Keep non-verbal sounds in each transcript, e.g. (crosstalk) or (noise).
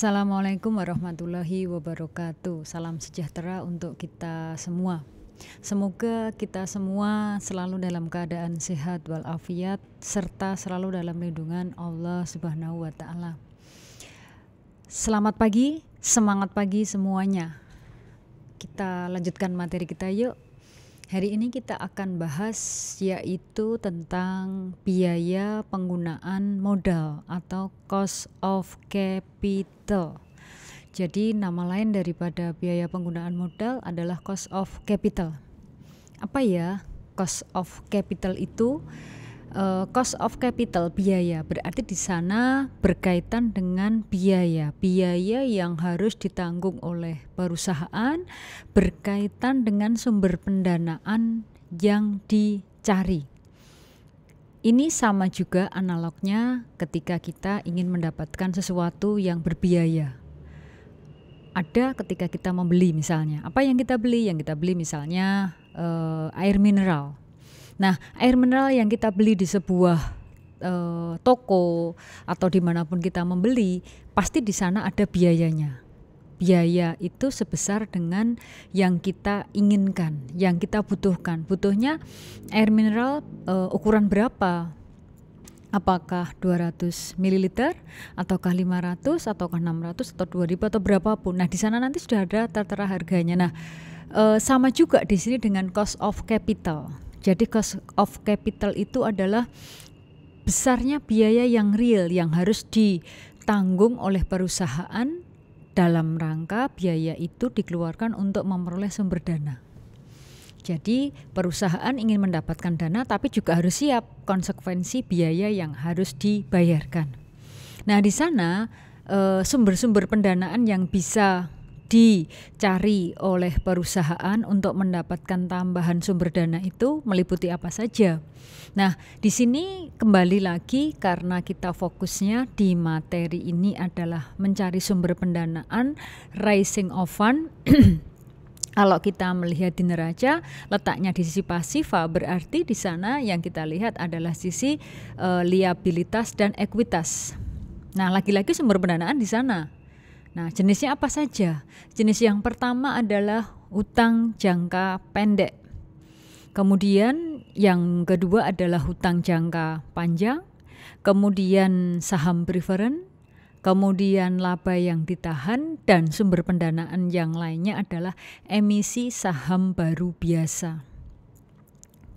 Assalamualaikum warahmatullahi wabarakatuh. Salam sejahtera untuk kita semua. Semoga kita semua selalu dalam keadaan sehat walafiat serta selalu dalam lindungan Allah Subhanahu wa taala. Selamat pagi, semangat pagi semuanya. Kita lanjutkan materi kita yuk. Hari ini kita akan bahas yaitu tentang biaya penggunaan modal atau cost of capital. Jadi nama lain daripada biaya penggunaan modal adalah cost of capital. Apa ya cost of capital itu? uh, cost of capital biaya berarti di sana berkaitan dengan biaya biaya yang harus ditanggung oleh perusahaan berkaitan dengan sumber pendanaan yang dicari ini sama juga analognya ketika kita ingin mendapatkan sesuatu yang berbiaya ada ketika kita membeli misalnya apa yang kita beli yang kita beli misalnya uh, air mineral Nah, air mineral yang kita beli di sebuah eh, toko atau dimanapun kita membeli, pasti di sana ada biayanya. Biaya itu sebesar dengan yang kita inginkan, yang kita butuhkan. Butuhnya air mineral uh, ukuran berapa? Apakah 200 ml ataukah 500 ataukah 600 atau 2000 atau berapapun. Nah, di sana nanti sudah ada tertera harganya. Nah, eh, sama juga di sini dengan cost of capital jadi cost of capital itu adalah besarnya biaya yang real yang harus ditanggung oleh perusahaan dalam rangka biaya itu dikeluarkan untuk memperoleh sumber dana. Jadi perusahaan ingin mendapatkan dana tapi juga harus siap konsekuensi biaya yang harus dibayarkan. Nah di sana eh, sumber-sumber pendanaan yang bisa dicari oleh perusahaan untuk mendapatkan tambahan sumber dana itu meliputi apa saja. Nah, di sini kembali lagi karena kita fokusnya di materi ini adalah mencari sumber pendanaan rising of fund (clears throat) Kalau kita melihat di neraca, letaknya di sisi pasiva berarti di sana yang kita lihat adalah sisi uh, liabilitas dan ekuitas. Nah, lagi-lagi sumber pendanaan di sana Nah, jenisnya apa saja? Jenis yang pertama adalah hutang jangka pendek. Kemudian yang kedua adalah hutang jangka panjang, kemudian saham preferen, kemudian laba yang ditahan dan sumber pendanaan yang lainnya adalah emisi saham baru biasa.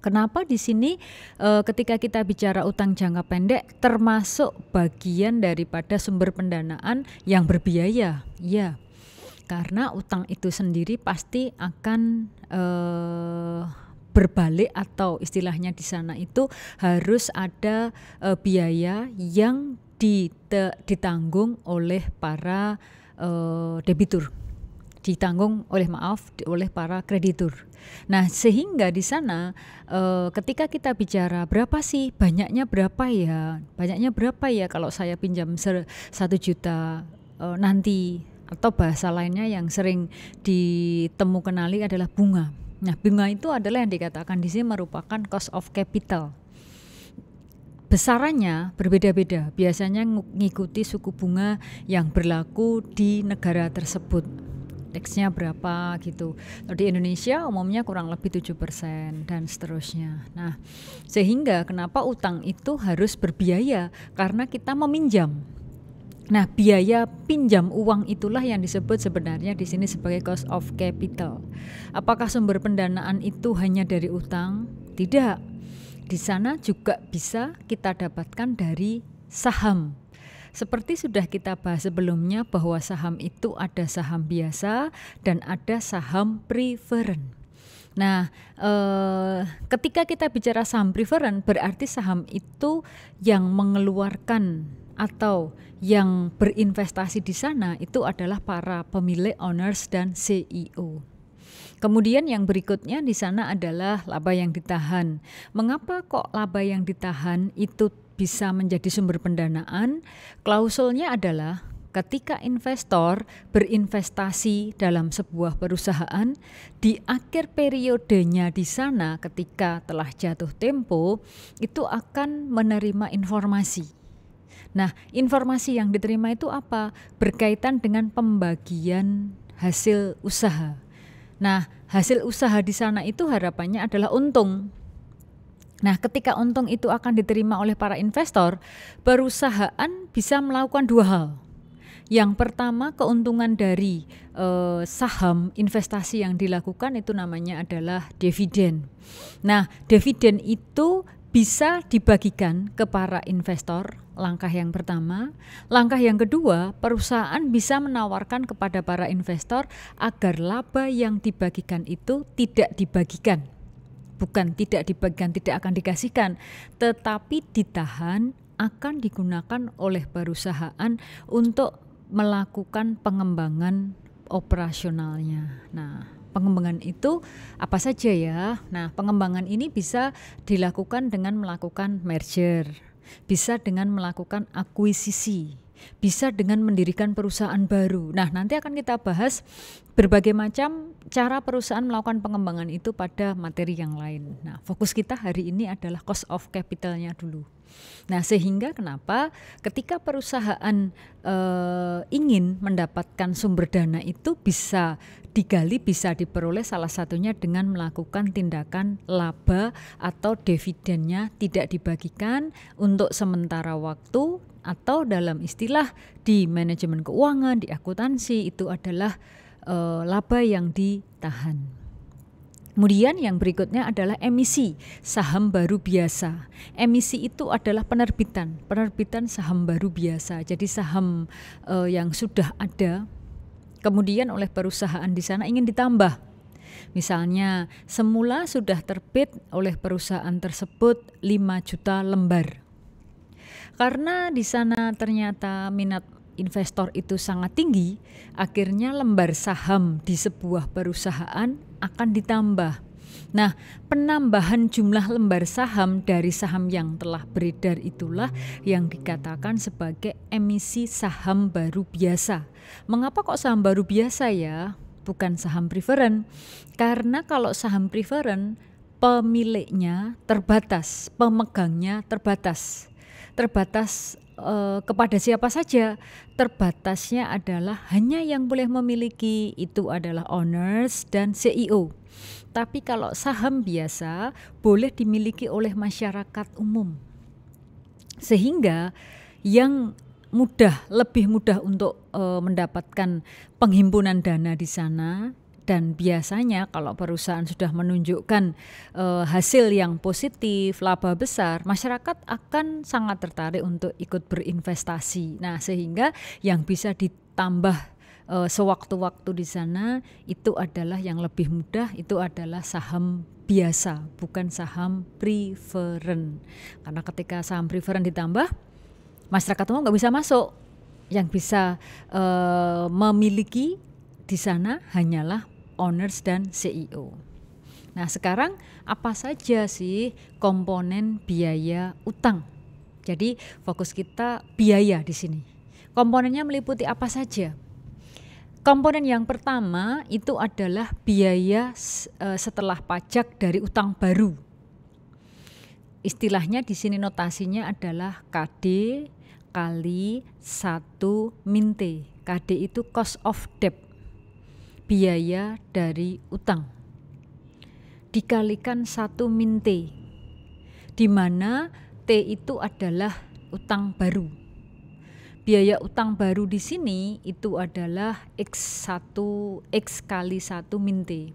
Kenapa di sini e, ketika kita bicara utang jangka pendek termasuk bagian daripada sumber pendanaan yang berbiaya? Ya. Karena utang itu sendiri pasti akan e, berbalik atau istilahnya di sana itu harus ada e, biaya yang ditanggung oleh para e, debitur ditanggung oleh maaf oleh para kreditur. Nah, sehingga di sana e, ketika kita bicara berapa sih banyaknya berapa ya? Banyaknya berapa ya kalau saya pinjam satu juta e, nanti atau bahasa lainnya yang sering ditemu kenali adalah bunga. Nah, bunga itu adalah yang dikatakan di sini merupakan cost of capital besarannya berbeda-beda. Biasanya mengikuti suku bunga yang berlaku di negara tersebut indeksnya berapa gitu. Kalau di Indonesia umumnya kurang lebih 7% dan seterusnya. Nah, sehingga kenapa utang itu harus berbiaya? Karena kita meminjam. Nah, biaya pinjam uang itulah yang disebut sebenarnya di sini sebagai cost of capital. Apakah sumber pendanaan itu hanya dari utang? Tidak. Di sana juga bisa kita dapatkan dari saham seperti sudah kita bahas sebelumnya bahwa saham itu ada saham biasa dan ada saham preferen. Nah, eh, ketika kita bicara saham preferen berarti saham itu yang mengeluarkan atau yang berinvestasi di sana itu adalah para pemilik owners dan CEO. Kemudian yang berikutnya di sana adalah laba yang ditahan. Mengapa kok laba yang ditahan itu bisa menjadi sumber pendanaan, klausulnya adalah ketika investor berinvestasi dalam sebuah perusahaan, di akhir periodenya di sana ketika telah jatuh tempo, itu akan menerima informasi. Nah, informasi yang diterima itu apa? Berkaitan dengan pembagian hasil usaha. Nah, hasil usaha di sana itu harapannya adalah untung. Nah, ketika untung itu akan diterima oleh para investor, perusahaan bisa melakukan dua hal. Yang pertama, keuntungan dari eh, saham investasi yang dilakukan itu namanya adalah dividen. Nah, dividen itu bisa dibagikan ke para investor. Langkah yang pertama, langkah yang kedua, perusahaan bisa menawarkan kepada para investor agar laba yang dibagikan itu tidak dibagikan bukan tidak dibagikan tidak akan dikasihkan tetapi ditahan akan digunakan oleh perusahaan untuk melakukan pengembangan operasionalnya. Nah, pengembangan itu apa saja ya? Nah, pengembangan ini bisa dilakukan dengan melakukan merger, bisa dengan melakukan akuisisi bisa dengan mendirikan perusahaan baru. Nah, nanti akan kita bahas berbagai macam cara perusahaan melakukan pengembangan itu pada materi yang lain. Nah, fokus kita hari ini adalah cost of capitalnya dulu. Nah, sehingga kenapa ketika perusahaan e, ingin mendapatkan sumber dana itu bisa digali, bisa diperoleh salah satunya dengan melakukan tindakan laba atau dividennya tidak dibagikan untuk sementara waktu atau dalam istilah di manajemen keuangan, di akuntansi itu adalah e, laba yang ditahan. Kemudian yang berikutnya adalah emisi saham baru biasa. Emisi itu adalah penerbitan, penerbitan saham baru biasa. Jadi saham e, yang sudah ada kemudian oleh perusahaan di sana ingin ditambah Misalnya, semula sudah terbit oleh perusahaan tersebut 5 juta lembar. Karena di sana ternyata minat investor itu sangat tinggi, akhirnya lembar saham di sebuah perusahaan akan ditambah. Nah, penambahan jumlah lembar saham dari saham yang telah beredar itulah yang dikatakan sebagai emisi saham baru biasa. Mengapa kok saham baru biasa ya? Bukan saham preferen. Karena kalau saham preferen, pemiliknya terbatas, pemegangnya terbatas terbatas e, kepada siapa saja. Terbatasnya adalah hanya yang boleh memiliki itu adalah owners dan CEO. Tapi kalau saham biasa boleh dimiliki oleh masyarakat umum. Sehingga yang mudah, lebih mudah untuk e, mendapatkan penghimpunan dana di sana dan biasanya kalau perusahaan sudah menunjukkan e, hasil yang positif, laba besar, masyarakat akan sangat tertarik untuk ikut berinvestasi. Nah, sehingga yang bisa ditambah e, sewaktu-waktu di sana itu adalah yang lebih mudah itu adalah saham biasa, bukan saham preferen. Karena ketika saham preferen ditambah masyarakat umum nggak bisa masuk. Yang bisa e, memiliki di sana hanyalah owners dan CEO. Nah, sekarang apa saja sih komponen biaya utang? Jadi, fokus kita biaya di sini. Komponennya meliputi apa saja? Komponen yang pertama itu adalah biaya e, setelah pajak dari utang baru. Istilahnya di sini notasinya adalah KD kali satu minte. KD itu cost of debt biaya dari utang dikalikan satu min T di mana T itu adalah utang baru biaya utang baru di sini itu adalah X1 X kali 1 min T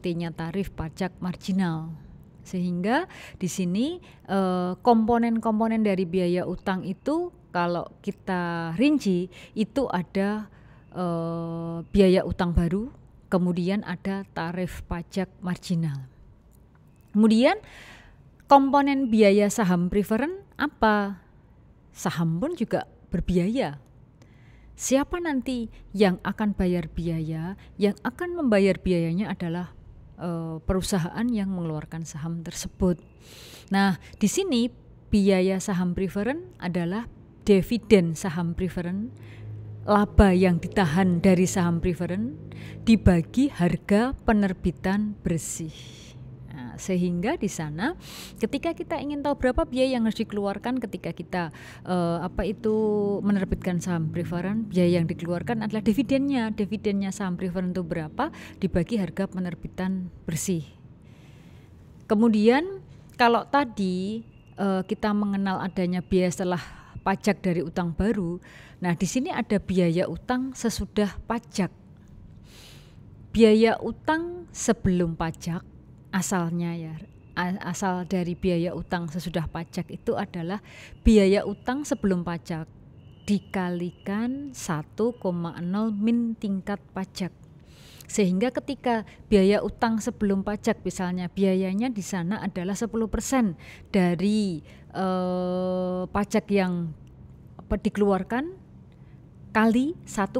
T-nya tarif pajak marginal sehingga di sini eh, komponen-komponen dari biaya utang itu kalau kita rinci itu ada eh, biaya utang baru, kemudian ada tarif pajak marginal. Kemudian komponen biaya saham preferen apa? Saham pun juga berbiaya. Siapa nanti yang akan bayar biaya? Yang akan membayar biayanya adalah e, perusahaan yang mengeluarkan saham tersebut. Nah, di sini biaya saham preferen adalah dividen saham preferen laba yang ditahan dari saham preferen dibagi harga penerbitan bersih. Nah, sehingga di sana ketika kita ingin tahu berapa biaya yang harus dikeluarkan ketika kita uh, apa itu menerbitkan saham preferen biaya yang dikeluarkan adalah dividennya dividennya saham preferen itu berapa dibagi harga penerbitan bersih kemudian kalau tadi uh, kita mengenal adanya biaya setelah pajak dari utang baru Nah, di sini ada biaya utang sesudah pajak. Biaya utang sebelum pajak asalnya ya asal dari biaya utang sesudah pajak itu adalah biaya utang sebelum pajak dikalikan 1,0 min tingkat pajak. Sehingga ketika biaya utang sebelum pajak misalnya biayanya di sana adalah 10% dari eh, pajak yang dikeluarkan kali 1,0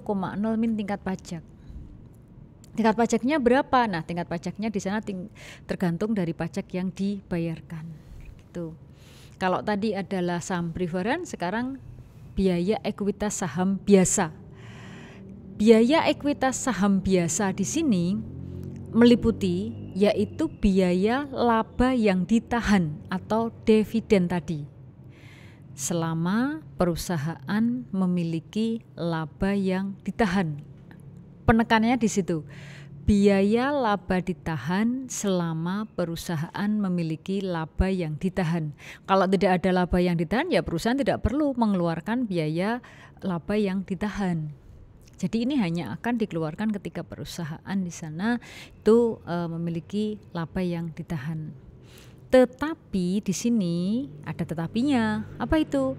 min tingkat pajak. Tingkat pajaknya berapa? Nah, tingkat pajaknya di sana ting tergantung dari pajak yang dibayarkan. Gitu. Kalau tadi adalah saham preferen, sekarang biaya ekuitas saham biasa. Biaya ekuitas saham biasa di sini meliputi yaitu biaya laba yang ditahan atau dividen tadi selama perusahaan memiliki laba yang ditahan. Penekannya di situ. Biaya laba ditahan selama perusahaan memiliki laba yang ditahan. Kalau tidak ada laba yang ditahan ya perusahaan tidak perlu mengeluarkan biaya laba yang ditahan. Jadi ini hanya akan dikeluarkan ketika perusahaan di sana itu eh, memiliki laba yang ditahan. Tetapi di sini ada tetapinya. Apa itu?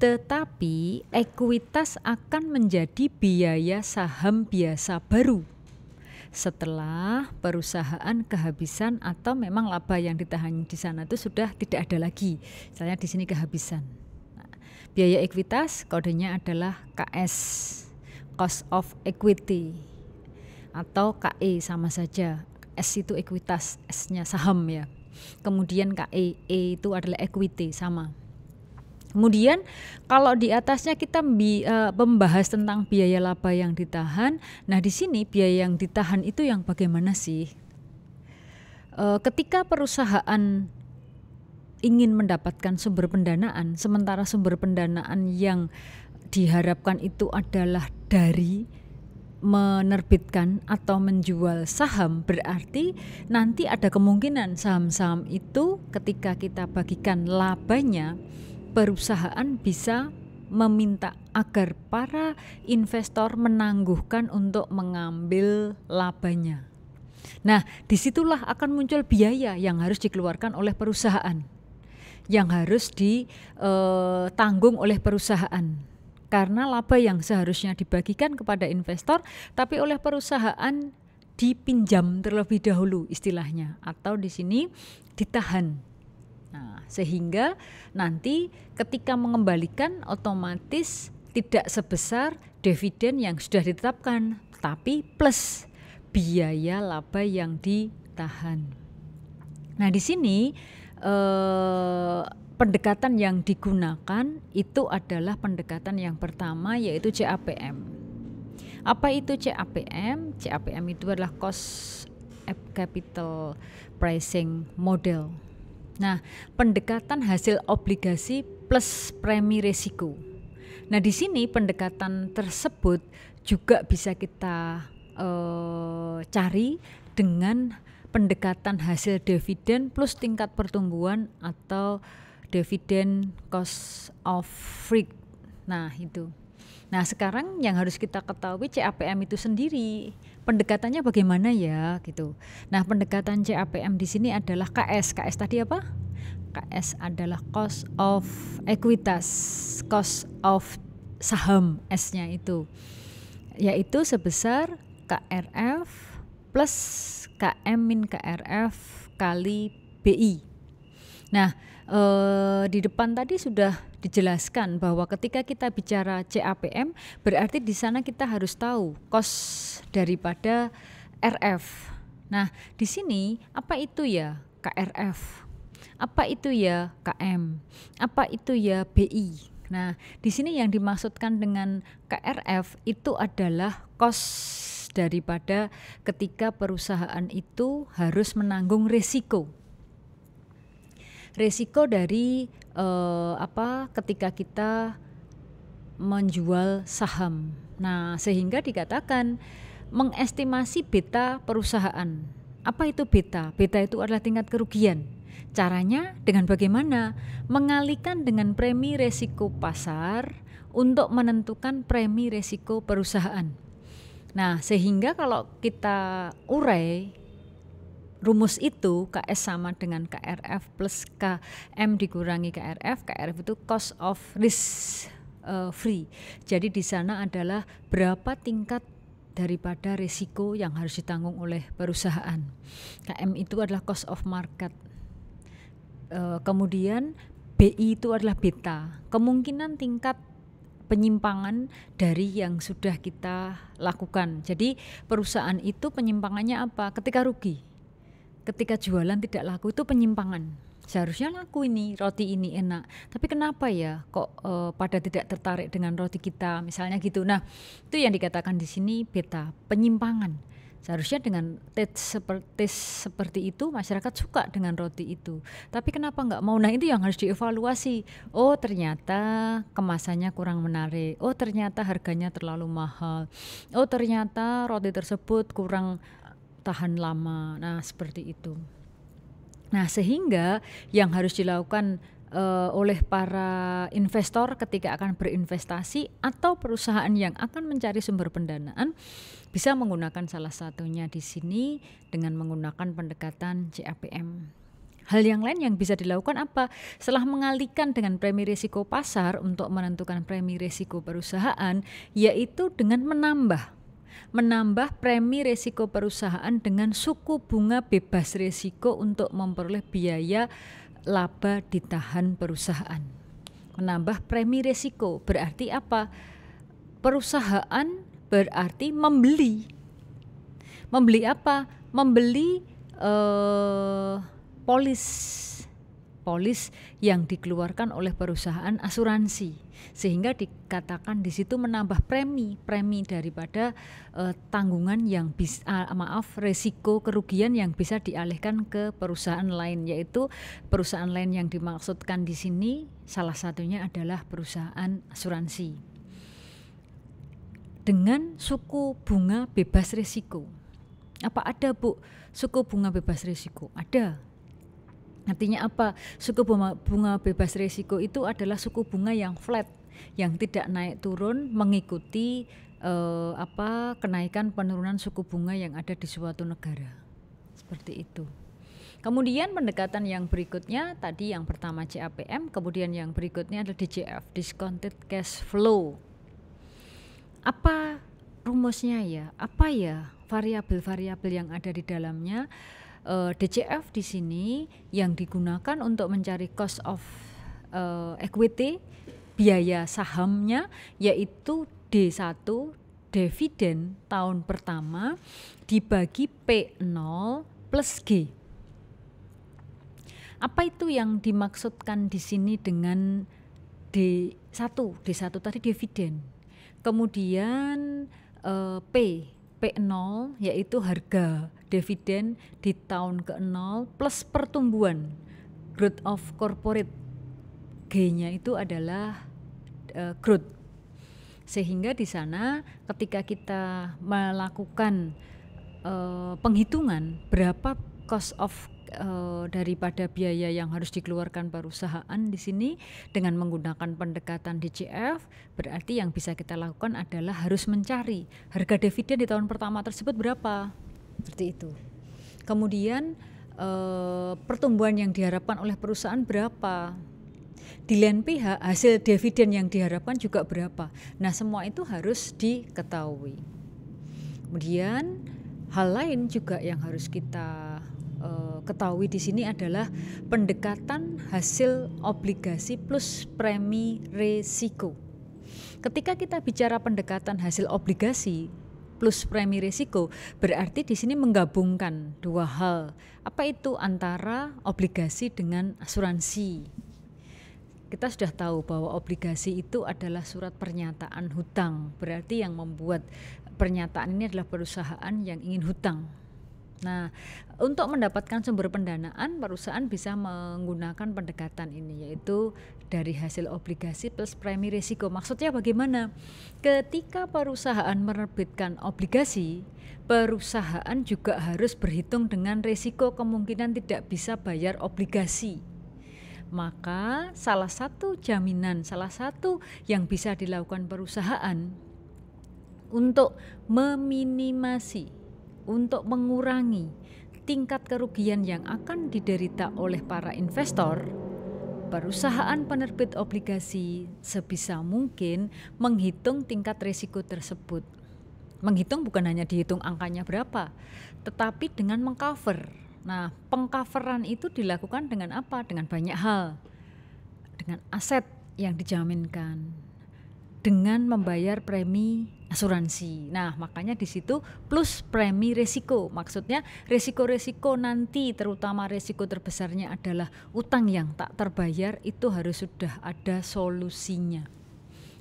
Tetapi ekuitas akan menjadi biaya saham biasa baru setelah perusahaan kehabisan atau memang laba yang ditahan di sana itu sudah tidak ada lagi. Misalnya di sini kehabisan. biaya ekuitas kodenya adalah KS, cost of equity atau KE sama saja. S itu ekuitas, S-nya saham ya. Kemudian KE, E itu adalah equity sama. Kemudian kalau di atasnya kita bi, e, membahas tentang biaya laba yang ditahan. Nah, di sini biaya yang ditahan itu yang bagaimana sih? E, ketika perusahaan ingin mendapatkan sumber pendanaan, sementara sumber pendanaan yang diharapkan itu adalah dari menerbitkan atau menjual saham berarti nanti ada kemungkinan saham-saham itu ketika kita bagikan labanya perusahaan bisa meminta agar para investor menangguhkan untuk mengambil labanya. Nah, disitulah akan muncul biaya yang harus dikeluarkan oleh perusahaan, yang harus ditanggung eh, oleh perusahaan karena laba yang seharusnya dibagikan kepada investor tapi oleh perusahaan dipinjam terlebih dahulu istilahnya atau di sini ditahan. Nah, sehingga nanti ketika mengembalikan otomatis tidak sebesar dividen yang sudah ditetapkan tapi plus biaya laba yang ditahan. Nah, di sini eh pendekatan yang digunakan itu adalah pendekatan yang pertama yaitu CAPM. Apa itu CAPM? CAPM itu adalah cost capital pricing model. Nah, pendekatan hasil obligasi plus premi risiko. Nah, di sini pendekatan tersebut juga bisa kita uh, cari dengan pendekatan hasil dividen plus tingkat pertumbuhan atau dividend cost of risk. Nah, itu. Nah, sekarang yang harus kita ketahui CAPM itu sendiri pendekatannya bagaimana ya gitu. Nah, pendekatan CAPM di sini adalah KS. KS tadi apa? KS adalah cost of equitas, cost of saham S-nya itu yaitu sebesar KRF plus KM min KRF kali BI. Nah, eh, di depan tadi sudah dijelaskan bahwa ketika kita bicara CAPM berarti di sana kita harus tahu kos daripada RF. Nah, di sini apa itu ya KRF? Apa itu ya KM? Apa itu ya BI? Nah, di sini yang dimaksudkan dengan KRF itu adalah kos daripada ketika perusahaan itu harus menanggung risiko resiko dari uh, apa ketika kita menjual saham. Nah, sehingga dikatakan mengestimasi beta perusahaan. Apa itu beta? Beta itu adalah tingkat kerugian. Caranya dengan bagaimana? Mengalihkan dengan premi resiko pasar untuk menentukan premi resiko perusahaan. Nah, sehingga kalau kita urai rumus itu KS sama dengan KRF plus KM dikurangi KRF KRF itu cost of risk uh, free jadi di sana adalah berapa tingkat daripada risiko yang harus ditanggung oleh perusahaan KM itu adalah cost of market uh, kemudian BI itu adalah beta kemungkinan tingkat penyimpangan dari yang sudah kita lakukan. Jadi perusahaan itu penyimpangannya apa? Ketika rugi, ketika jualan tidak laku itu penyimpangan seharusnya laku ini roti ini enak tapi kenapa ya kok uh, pada tidak tertarik dengan roti kita misalnya gitu nah itu yang dikatakan di sini beta penyimpangan seharusnya dengan tes seperti seperti itu masyarakat suka dengan roti itu tapi kenapa nggak mau nah itu yang harus dievaluasi oh ternyata kemasannya kurang menarik oh ternyata harganya terlalu mahal oh ternyata roti tersebut kurang tahan lama. Nah, seperti itu. Nah, sehingga yang harus dilakukan uh, oleh para investor ketika akan berinvestasi atau perusahaan yang akan mencari sumber pendanaan bisa menggunakan salah satunya di sini dengan menggunakan pendekatan CAPM. Hal yang lain yang bisa dilakukan apa? Setelah mengalihkan dengan premi risiko pasar untuk menentukan premi risiko perusahaan, yaitu dengan menambah menambah premi risiko perusahaan dengan suku bunga bebas risiko untuk memperoleh biaya laba ditahan perusahaan. Menambah premi risiko berarti apa? Perusahaan berarti membeli. Membeli apa? Membeli eh, polis polis yang dikeluarkan oleh perusahaan asuransi sehingga dikatakan di situ menambah premi premi daripada uh, tanggungan yang bisa uh, maaf resiko kerugian yang bisa dialihkan ke perusahaan lain yaitu perusahaan lain yang dimaksudkan di sini salah satunya adalah perusahaan asuransi dengan suku bunga bebas risiko apa ada Bu suku bunga bebas risiko? Ada. Artinya apa? Suku bunga, bunga bebas risiko itu adalah suku bunga yang flat, yang tidak naik turun mengikuti eh, apa kenaikan penurunan suku bunga yang ada di suatu negara. Seperti itu. Kemudian pendekatan yang berikutnya tadi yang pertama CAPM, kemudian yang berikutnya adalah DCF, discounted cash flow. Apa rumusnya ya? Apa ya variabel-variabel yang ada di dalamnya? uh, eh, DCF di sini yang digunakan untuk mencari cost of uh, equity biaya sahamnya yaitu D1 dividen tahun pertama dibagi P0 plus G. Apa itu yang dimaksudkan di sini dengan D1? D1 tadi dividen. Kemudian eh, P P0 yaitu harga dividen di tahun ke-0 plus pertumbuhan growth of corporate G-nya itu adalah uh, growth. Sehingga di sana ketika kita melakukan uh, penghitungan berapa cost of uh, daripada biaya yang harus dikeluarkan perusahaan di sini dengan menggunakan pendekatan DCF berarti yang bisa kita lakukan adalah harus mencari harga dividen di tahun pertama tersebut berapa seperti itu. Kemudian e, pertumbuhan yang diharapkan oleh perusahaan berapa? Di lain pihak hasil dividen yang diharapkan juga berapa? Nah, semua itu harus diketahui. Kemudian hal lain juga yang harus kita e, ketahui di sini adalah pendekatan hasil obligasi plus premi risiko. Ketika kita bicara pendekatan hasil obligasi, plus premi risiko berarti di sini menggabungkan dua hal. Apa itu antara obligasi dengan asuransi? Kita sudah tahu bahwa obligasi itu adalah surat pernyataan hutang. Berarti yang membuat pernyataan ini adalah perusahaan yang ingin hutang Nah, untuk mendapatkan sumber pendanaan, perusahaan bisa menggunakan pendekatan ini yaitu dari hasil obligasi plus premi risiko. Maksudnya bagaimana? Ketika perusahaan menerbitkan obligasi, perusahaan juga harus berhitung dengan risiko kemungkinan tidak bisa bayar obligasi maka salah satu jaminan, salah satu yang bisa dilakukan perusahaan untuk meminimasi untuk mengurangi tingkat kerugian yang akan diderita oleh para investor, perusahaan penerbit obligasi sebisa mungkin menghitung tingkat risiko tersebut. Menghitung bukan hanya dihitung angkanya berapa, tetapi dengan mengcover. Nah, pengcoveran itu dilakukan dengan apa? Dengan banyak hal. Dengan aset yang dijaminkan, dengan membayar premi asuransi. Nah, makanya di situ plus premi resiko. Maksudnya resiko-resiko nanti terutama resiko terbesarnya adalah utang yang tak terbayar itu harus sudah ada solusinya.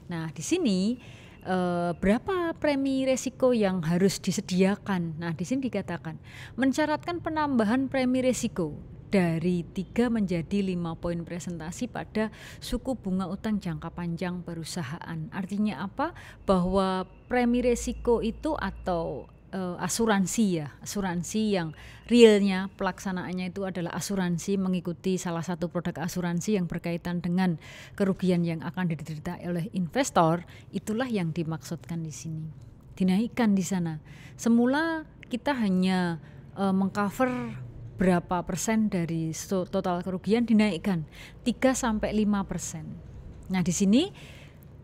Nah, di sini e, berapa premi resiko yang harus disediakan? Nah, di sini dikatakan mencaratkan penambahan premi resiko dari tiga menjadi lima poin presentasi pada suku bunga utang jangka panjang perusahaan. Artinya apa? Bahwa premi resiko itu atau eh, asuransi ya, asuransi yang realnya pelaksanaannya itu adalah asuransi mengikuti salah satu produk asuransi yang berkaitan dengan kerugian yang akan diderita oleh investor, itulah yang dimaksudkan di sini. Dinaikkan di sana. Semula kita hanya uh, mengcover berapa persen dari total kerugian dinaikkan 3 sampai 5 persen. Nah di sini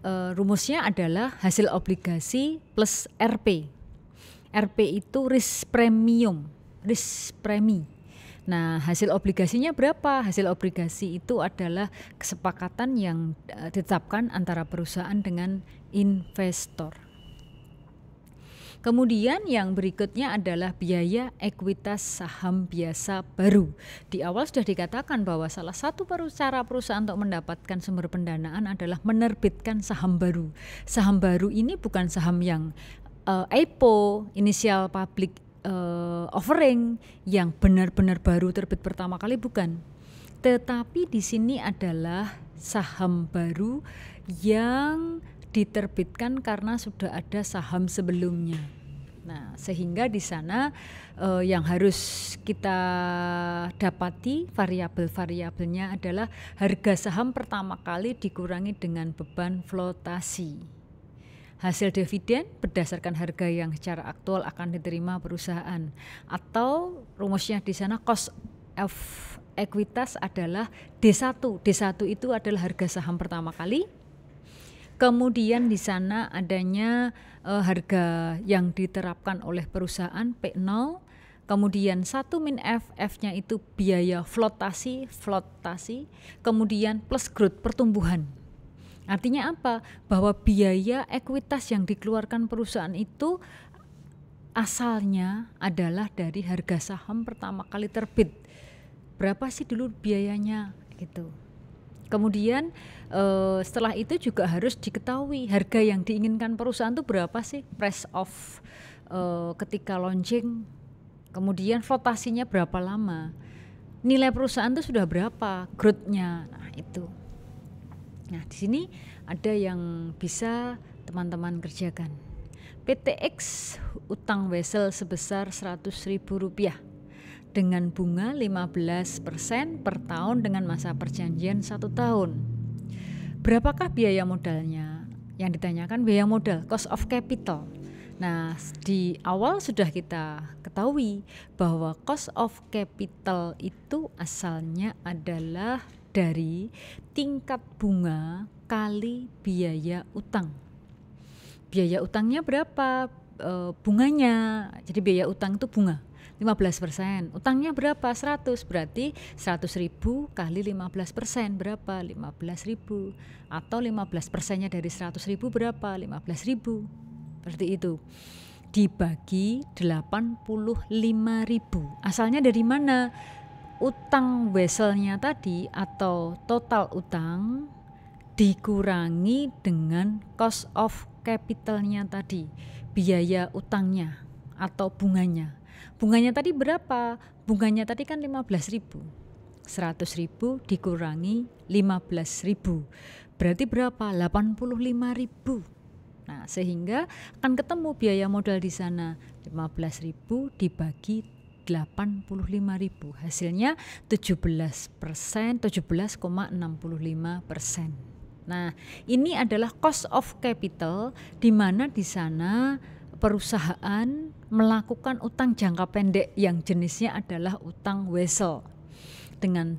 eh, rumusnya adalah hasil obligasi plus RP. RP itu risk premium, risk premi. Nah, hasil obligasinya berapa? Hasil obligasi itu adalah kesepakatan yang eh, ditetapkan antara perusahaan dengan investor. Kemudian yang berikutnya adalah biaya ekuitas saham biasa baru. Di awal sudah dikatakan bahwa salah satu cara perusahaan untuk mendapatkan sumber pendanaan adalah menerbitkan saham baru. Saham baru ini bukan saham yang uh, eh, IPO, inisial public uh, offering yang benar-benar baru terbit pertama kali bukan. Tetapi di sini adalah saham baru yang diterbitkan karena sudah ada saham sebelumnya. Nah, sehingga di sana eh, yang harus kita dapati variabel-variabelnya adalah harga saham pertama kali dikurangi dengan beban flotasi. Hasil dividen berdasarkan harga yang secara aktual akan diterima perusahaan atau rumusnya di sana cost of equitas adalah D1. D1 itu adalah harga saham pertama kali Kemudian di sana adanya uh, harga yang diterapkan oleh perusahaan P0. Kemudian satu min F, F-nya itu biaya flotasi, flotasi. Kemudian plus growth pertumbuhan. Artinya apa? Bahwa biaya ekuitas yang dikeluarkan perusahaan itu asalnya adalah dari harga saham pertama kali terbit. Berapa sih dulu biayanya gitu. Kemudian uh, setelah itu juga harus diketahui harga yang diinginkan perusahaan itu berapa sih press off uh, eh, ketika launching. Kemudian flotasinya berapa lama? Nilai perusahaan itu sudah berapa? Growth-nya. Nah, itu. Nah, di sini ada yang bisa teman-teman kerjakan. PTX utang wesel sebesar ribu rupiah dengan bunga 15% per tahun dengan masa perjanjian satu tahun. Berapakah biaya modalnya? Yang ditanyakan biaya modal, cost of capital. Nah, di awal sudah kita ketahui bahwa cost of capital itu asalnya adalah dari tingkat bunga kali biaya utang. Biaya utangnya berapa? E, bunganya. Jadi biaya utang itu bunga. 15%. Utangnya berapa? 100. Berarti 100 ribu kali 15% berapa? 15 ribu. Atau 15 persennya dari 100 ribu berapa? 15 ribu. Seperti itu. Dibagi 85 ribu. Asalnya dari mana? Utang weselnya tadi atau total utang dikurangi dengan cost of capitalnya tadi, biaya utangnya atau bunganya Bunganya tadi berapa? Bunganya tadi kan ribu seratus ribu dikurangi ribu Berarti berapa? ribu Nah, sehingga akan ketemu biaya modal di sana ribu dibagi ribu Hasilnya 17%, 17,65%. Nah, ini adalah cost of capital di mana di sana perusahaan melakukan utang jangka pendek yang jenisnya adalah utang wesel dengan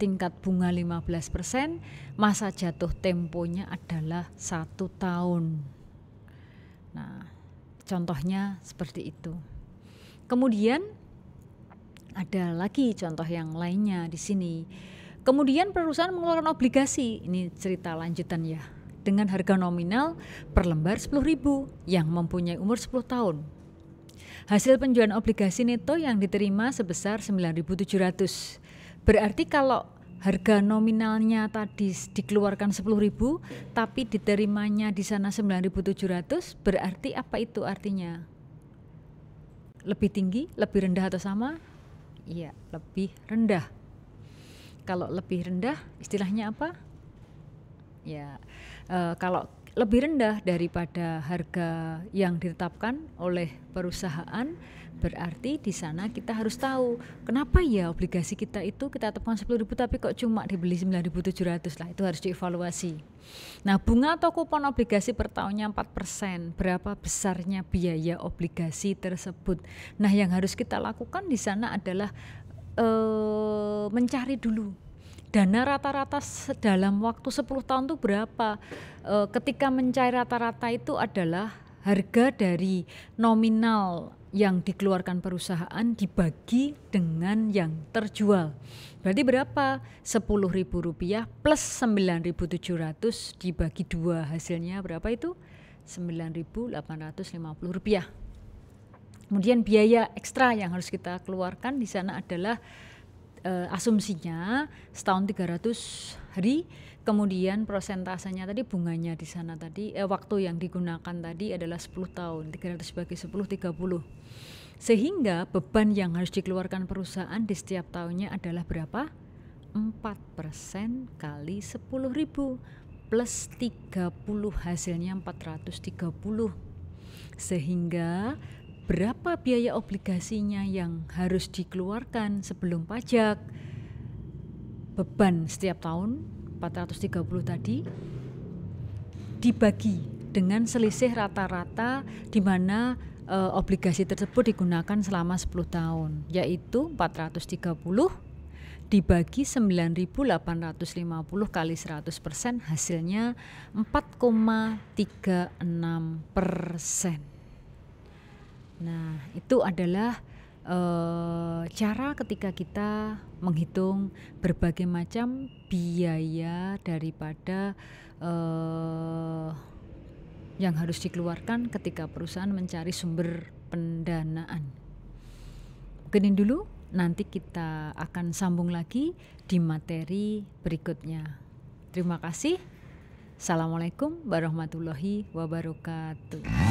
tingkat bunga 15%, masa jatuh temponya adalah satu tahun. Nah, contohnya seperti itu. Kemudian ada lagi contoh yang lainnya di sini. Kemudian perusahaan mengeluarkan obligasi. Ini cerita lanjutan ya dengan harga nominal per lembar 10.000 yang mempunyai umur 10 tahun. Hasil penjualan obligasi neto yang diterima sebesar 9.700. Berarti kalau harga nominalnya tadi dikeluarkan 10.000 tapi diterimanya di sana 9.700 berarti apa itu artinya? Lebih tinggi, lebih rendah atau sama? Iya, lebih rendah. Kalau lebih rendah istilahnya apa? Ya, uh, kalau lebih rendah daripada harga yang ditetapkan oleh perusahaan, berarti di sana kita harus tahu kenapa ya obligasi kita itu kita tetapkan 10.000 tapi kok cuma dibeli 9.700 lah itu harus dievaluasi. Nah, bunga atau kupon obligasi per tahunnya 4%, berapa besarnya biaya obligasi tersebut. Nah, yang harus kita lakukan di sana adalah e, mencari dulu dana rata-rata dalam waktu 10 tahun itu berapa e, ketika mencari rata-rata itu adalah harga dari nominal yang dikeluarkan perusahaan dibagi dengan yang terjual. Berarti berapa? Rp10.000 plus Rp9.700 dibagi dua hasilnya berapa itu? Rp9.850. Kemudian biaya ekstra yang harus kita keluarkan di sana adalah uh, asumsinya setahun 300 hari kemudian prosentasenya tadi bunganya di sana tadi eh, waktu yang digunakan tadi adalah 10 tahun 300 bagi 10 30 sehingga beban yang harus dikeluarkan perusahaan di setiap tahunnya adalah berapa 4% kali 10 ribu plus 30 hasilnya 430 sehingga berapa biaya obligasinya yang harus dikeluarkan sebelum pajak beban setiap tahun 430 tadi dibagi dengan selisih rata-rata di mana e, obligasi tersebut digunakan selama 10 tahun yaitu 430 dibagi 9850 kali 100 persen hasilnya 4,36 persen. Nah, itu adalah uh, cara ketika kita menghitung berbagai macam biaya daripada uh, yang harus dikeluarkan ketika perusahaan mencari sumber pendanaan. Mungkin dulu, nanti kita akan sambung lagi di materi berikutnya. Terima kasih. Assalamualaikum warahmatullahi wabarakatuh.